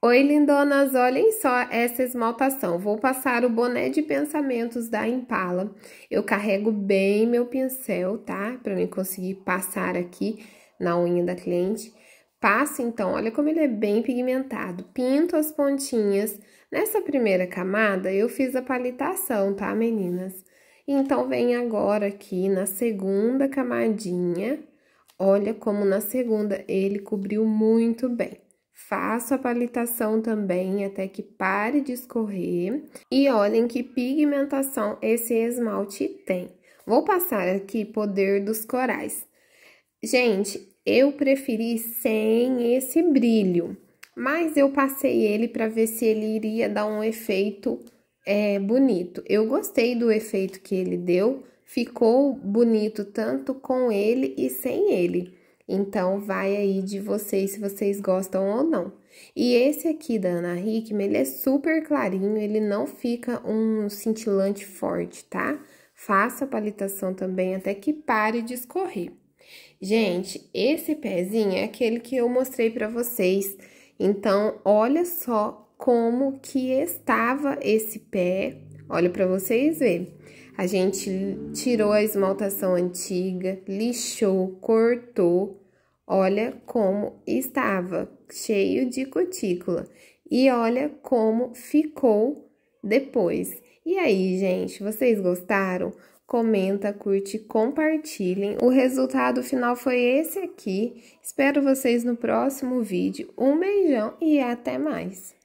Oi, lindonas, olhem só essa esmaltação. Vou passar o boné de pensamentos da Impala. Eu carrego bem meu pincel, tá? Para mim conseguir passar aqui na unha da cliente. Passo, então, olha como ele é bem pigmentado. Pinto as pontinhas. Nessa primeira camada, eu fiz a palitação, tá, meninas? Então, vem agora aqui na segunda camadinha. Olha como na segunda ele cobriu muito bem. Faço a palitação também até que pare de escorrer. E olhem que pigmentação esse esmalte tem. Vou passar aqui poder dos corais. Gente, eu preferi sem esse brilho, mas eu passei ele para ver se ele iria dar um efeito é, bonito. Eu gostei do efeito que ele deu, ficou bonito tanto com ele e sem ele. Então, vai aí de vocês se vocês gostam ou não. E esse aqui da Ana Hickman, ele é super clarinho, ele não fica um cintilante forte, tá? Faça a palitação também até que pare de escorrer. Gente, esse pezinho é aquele que eu mostrei para vocês. Então, olha só como que estava esse pé. Olha para vocês verem. A gente tirou a esmaltação antiga, lixou, cortou. Olha como estava, cheio de cutícula. E olha como ficou depois. E aí, gente, vocês gostaram? Comenta, curte, compartilhem. O resultado final foi esse aqui. Espero vocês no próximo vídeo. Um beijão e até mais!